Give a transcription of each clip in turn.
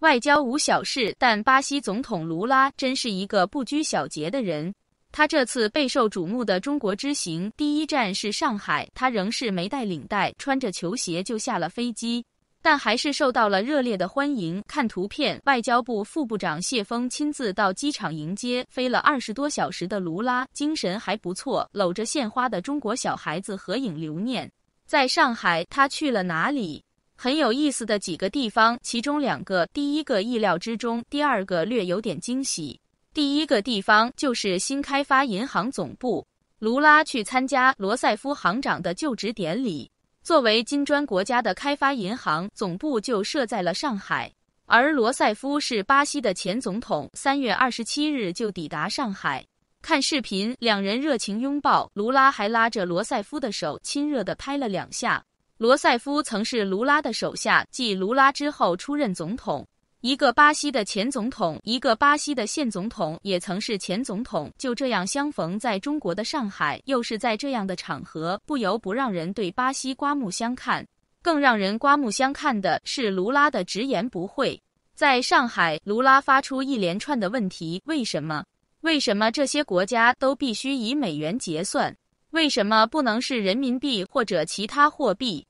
外交无小事，但巴西总统卢拉真是一个不拘小节的人。他这次备受瞩目的中国之行，第一站是上海，他仍是没带领带，穿着球鞋就下了飞机，但还是受到了热烈的欢迎。看图片，外交部副部长谢峰亲自到机场迎接，飞了二十多小时的卢拉精神还不错，搂着献花的中国小孩子合影留念。在上海，他去了哪里？很有意思的几个地方，其中两个，第一个意料之中，第二个略有点惊喜。第一个地方就是新开发银行总部，卢拉去参加罗塞夫行长的就职典礼。作为金砖国家的开发银行，总部就设在了上海，而罗塞夫是巴西的前总统，三月二十七日就抵达上海。看视频，两人热情拥抱，卢拉还拉着罗塞夫的手，亲热地拍了两下。罗塞夫曾是卢拉的手下，继卢拉之后出任总统。一个巴西的前总统，一个巴西的现总统，也曾是前总统，就这样相逢在中国的上海，又是在这样的场合，不由不让人对巴西刮目相看。更让人刮目相看的是卢拉的直言不讳。在上海，卢拉发出一连串的问题：为什么？为什么这些国家都必须以美元结算？为什么不能是人民币或者其他货币？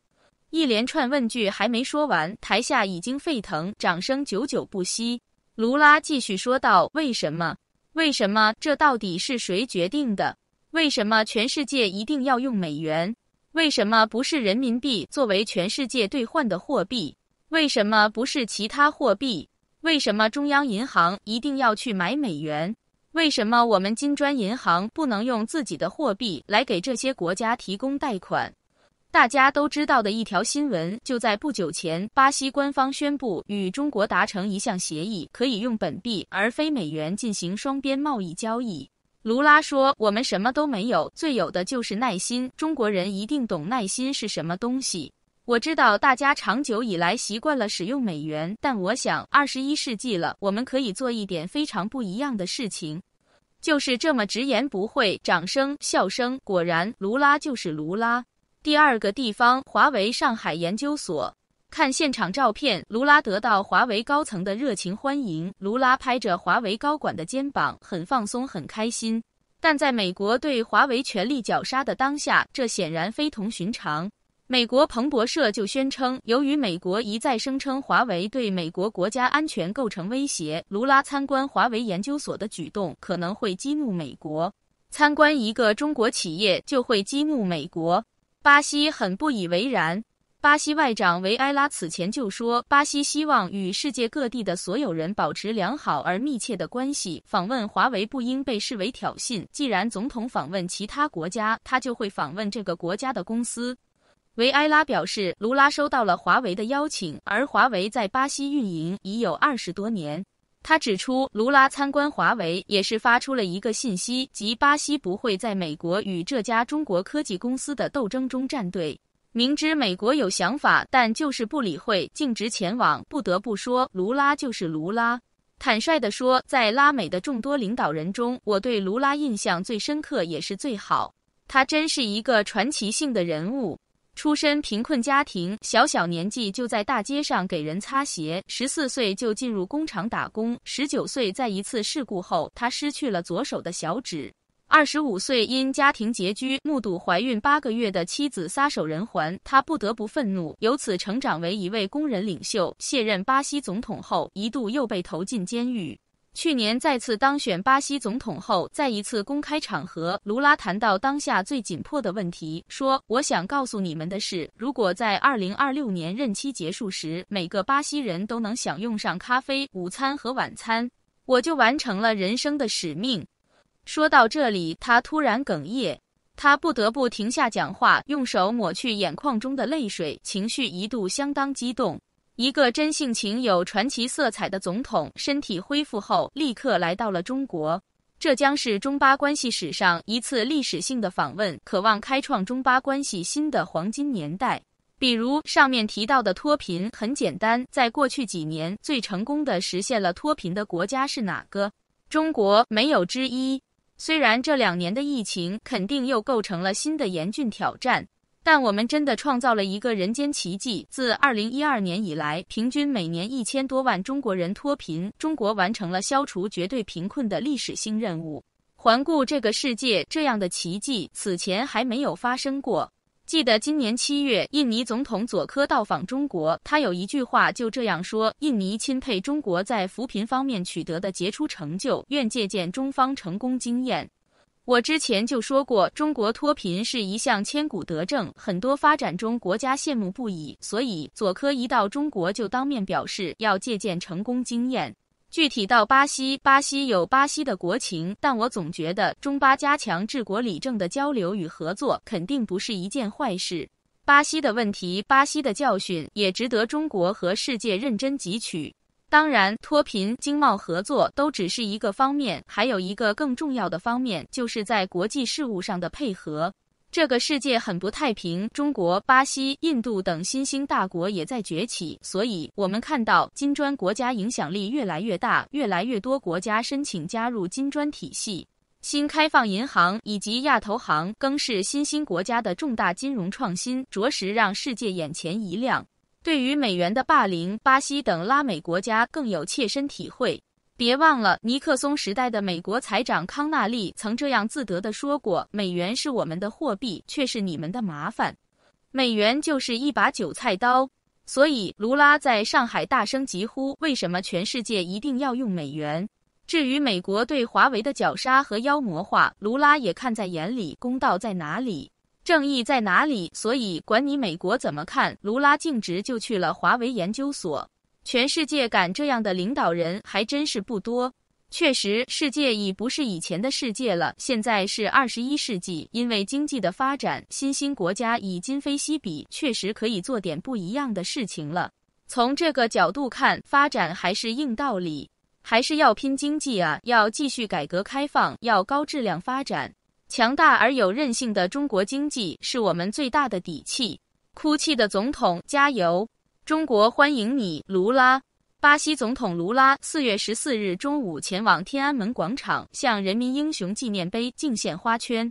一连串问句还没说完，台下已经沸腾，掌声久久不息。卢拉继续说道：“为什么？为什么？这到底是谁决定的？为什么全世界一定要用美元？为什么不是人民币作为全世界兑换的货币？为什么不是其他货币？为什么中央银行一定要去买美元？”为什么我们金砖银行不能用自己的货币来给这些国家提供贷款？大家都知道的一条新闻，就在不久前，巴西官方宣布与中国达成一项协议，可以用本币而非美元进行双边贸易交易。卢拉说：“我们什么都没有，最有的就是耐心。中国人一定懂耐心是什么东西。我知道大家长久以来习惯了使用美元，但我想二十一世纪了，我们可以做一点非常不一样的事情。”就是这么直言不讳，掌声笑声。果然，卢拉就是卢拉。第二个地方，华为上海研究所，看现场照片，卢拉得到华为高层的热情欢迎，卢拉拍着华为高管的肩膀，很放松，很开心。但在美国对华为全力绞杀的当下，这显然非同寻常。美国彭博社就宣称，由于美国一再声称华为对美国国家安全构成威胁，卢拉参观华为研究所的举动可能会激怒美国。参观一个中国企业就会激怒美国，巴西很不以为然。巴西外长维埃拉此前就说，巴西希望与世界各地的所有人保持良好而密切的关系。访问华为不应被视为挑衅。既然总统访问其他国家，他就会访问这个国家的公司。维埃拉表示，卢拉收到了华为的邀请，而华为在巴西运营已有二十多年。他指出，卢拉参观华为也是发出了一个信息，即巴西不会在美国与这家中国科技公司的斗争中站队。明知美国有想法，但就是不理会，径直前往。不得不说，卢拉就是卢拉。坦率地说，在拉美的众多领导人中，我对卢拉印象最深刻，也是最好。他真是一个传奇性的人物。出身贫困家庭，小小年纪就在大街上给人擦鞋，十四岁就进入工厂打工，十九岁在一次事故后，他失去了左手的小指，二十五岁因家庭拮据，目睹怀孕八个月的妻子撒手人寰，他不得不愤怒，由此成长为一位工人领袖。卸任巴西总统后，一度又被投进监狱。去年再次当选巴西总统后，在一次公开场合，卢拉谈到当下最紧迫的问题，说：“我想告诉你们的是，如果在2026年任期结束时，每个巴西人都能享用上咖啡、午餐和晚餐，我就完成了人生的使命。”说到这里，他突然哽咽，他不得不停下讲话，用手抹去眼眶中的泪水，情绪一度相当激动。一个真性情、有传奇色彩的总统，身体恢复后立刻来到了中国，这将是中巴关系史上一次历史性的访问，渴望开创中巴关系新的黄金年代。比如上面提到的脱贫，很简单，在过去几年最成功的实现了脱贫的国家是哪个？中国没有之一。虽然这两年的疫情肯定又构成了新的严峻挑战。但我们真的创造了一个人间奇迹。自二零一二年以来，平均每年一千多万中国人脱贫，中国完成了消除绝对贫困的历史性任务。环顾这个世界，这样的奇迹此前还没有发生过。记得今年七月，印尼总统佐科到访中国，他有一句话就这样说：“印尼钦佩中国在扶贫方面取得的杰出成就，愿借鉴中方成功经验。”我之前就说过，中国脱贫是一项千古德政，很多发展中国家羡慕不已。所以，左科一到中国就当面表示要借鉴成功经验。具体到巴西，巴西有巴西的国情，但我总觉得中巴加强治国理政的交流与合作，肯定不是一件坏事。巴西的问题，巴西的教训，也值得中国和世界认真汲取。当然，脱贫、经贸合作都只是一个方面，还有一个更重要的方面，就是在国际事务上的配合。这个世界很不太平，中国、巴西、印度等新兴大国也在崛起，所以，我们看到金砖国家影响力越来越大，越来越多国家申请加入金砖体系、新开放银行以及亚投行，更是新兴国家的重大金融创新，着实让世界眼前一亮。对于美元的霸凌，巴西等拉美国家更有切身体会。别忘了，尼克松时代的美国财长康纳利曾这样自得地说过：“美元是我们的货币，却是你们的麻烦。美元就是一把韭菜刀。”所以，卢拉在上海大声疾呼：“为什么全世界一定要用美元？”至于美国对华为的绞杀和妖魔化，卢拉也看在眼里。公道在哪里？正义在哪里？所以管你美国怎么看，卢拉径直就去了华为研究所。全世界敢这样的领导人还真是不多。确实，世界已不是以前的世界了，现在是二十一世纪。因为经济的发展，新兴国家已今非昔比，确实可以做点不一样的事情了。从这个角度看，发展还是硬道理，还是要拼经济啊，要继续改革开放，要高质量发展。强大而有韧性的中国经济是我们最大的底气。哭泣的总统，加油！中国欢迎你，卢拉。巴西总统卢拉四月十四日中午前往天安门广场，向人民英雄纪念碑敬献花圈。